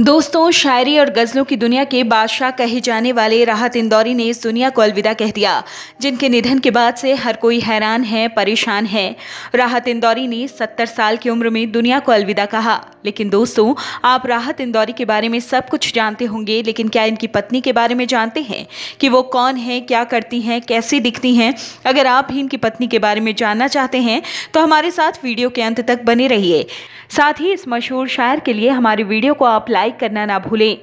दोस्तों शायरी और गज़लों की दुनिया के बादशाह कहे जाने वाले राहत इंदौरी ने इस दुनिया को अलविदा कह दिया जिनके निधन के बाद से हर कोई हैरान है परेशान है राहत इंदौरी ने 70 साल की उम्र में दुनिया को अलविदा कहा लेकिन दोस्तों आप राहत इंदौरी के बारे में सब कुछ जानते होंगे लेकिन क्या इनकी पत्नी के बारे में जानते हैं कि वो कौन है क्या करती हैं कैसी दिखती हैं अगर आप भी इनकी पत्नी के बारे में जानना चाहते हैं तो हमारे साथ वीडियो के अंत तक बने रहिए साथ ही इस मशहूर शायर के लिए हमारी वीडियो को आप लाइक लाइक करना ना भूलें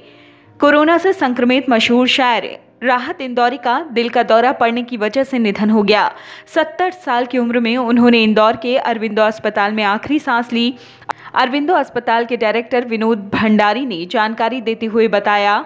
कोरोना से संक्रमित मशहूर शायर राहत इंदौरी का दिल का दौरा पड़ने की वजह से निधन हो गया सत्तर साल की उम्र में उन्होंने इंदौर के अरविंदो अस्पताल में आखिरी सांस ली अरविंदो अस्पताल के डायरेक्टर विनोद भंडारी ने जानकारी देते हुए बताया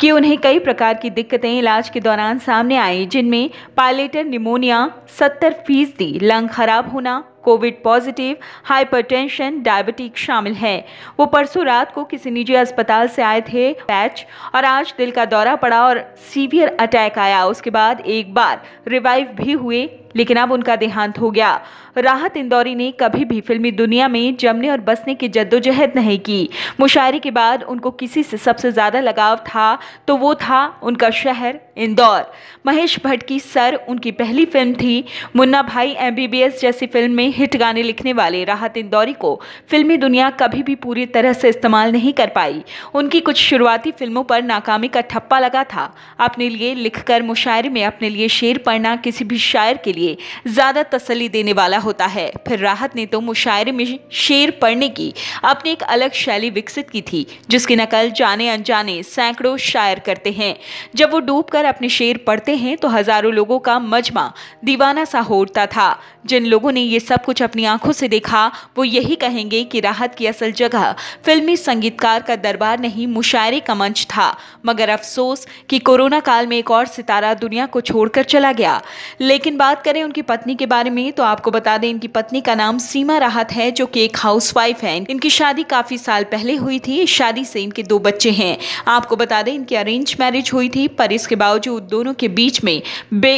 कि उन्हें कई प्रकार की दिक्कतें इलाज के दौरान सामने आई जिनमें पायलेटर निमोनिया सत्तर फीसदी लंग खराब होना कोविड पॉजिटिव हाइपरटेंशन डायबिटिक शामिल हैं वो परसों रात को किसी निजी अस्पताल से आए थे पैच और आज दिल का दौरा पड़ा और सीवियर अटैक आया उसके बाद एक बार रिवाइव भी हुए लेकिन अब उनका देहांत हो गया राहत इंदौरी ने कभी भी फिल्मी दुनिया में जमने और बसने की जद्दोजहद नहीं की मुशायरे के बाद उनको किसी से सबसे ज़्यादा लगाव था तो वो था उनका शहर इंदौर महेश भट्ट की सर उनकी पहली फिल्म थी मुन्ना भाई एमबीबीएस जैसी फिल्म में हिट गाने लिखने वाले राहत इंदौरी को फिल्मी दुनिया कभी भी पूरी तरह से इस्तेमाल नहीं कर पाई उनकी कुछ शुरुआती फिल्मों पर नाकामी का ठप्पा लगा था अपने लिए लिखकर मुशायरे में अपने लिए शेर पढ़ना किसी भी शायर के लिए ज़्यादा तसली देने वाला होता है फिर राहत ने तो मुशायरे में शेर पढ़ने की अपनी एक अलग शैली विकसित की थी जिसकी नकल जाने अनजाने सैकड़ों शायर करते हैं जब वो डूब कर अपने शेर पढ़ते हैं तो हज़ारों लोगों का मजमा दीवाना सा होता था जिन लोगों ने ये सब सब कुछ अपनी आंखों से देखा वो यही कहेंगे कि राहत की असल जगह फिल्मी संगीतकार का दरबार नहीं मुशायरे का मंच था मगर अफसोस कि कोरोना काल में एक और सितारा दुनिया को छोड़कर चला गया लेकिन बात करें उनकी पत्नी के बारे में तो आपको बता दें इनकी पत्नी का नाम सीमा राहत है जो कि एक हाउस है इनकी शादी काफ़ी साल पहले हुई थी शादी से इनके दो बच्चे हैं आपको बता दें इनकी अरेंज मैरिज हुई थी पर इसके बावजूद दोनों के बीच में बे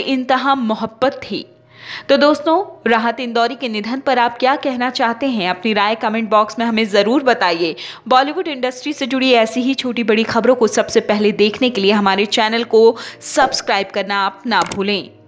मोहब्बत थी तो दोस्तों राहत इंदौरी के निधन पर आप क्या कहना चाहते हैं अपनी राय कमेंट बॉक्स में हमें ज़रूर बताइए बॉलीवुड इंडस्ट्री से जुड़ी ऐसी ही छोटी बड़ी खबरों को सबसे पहले देखने के लिए हमारे चैनल को सब्सक्राइब करना आप ना भूलें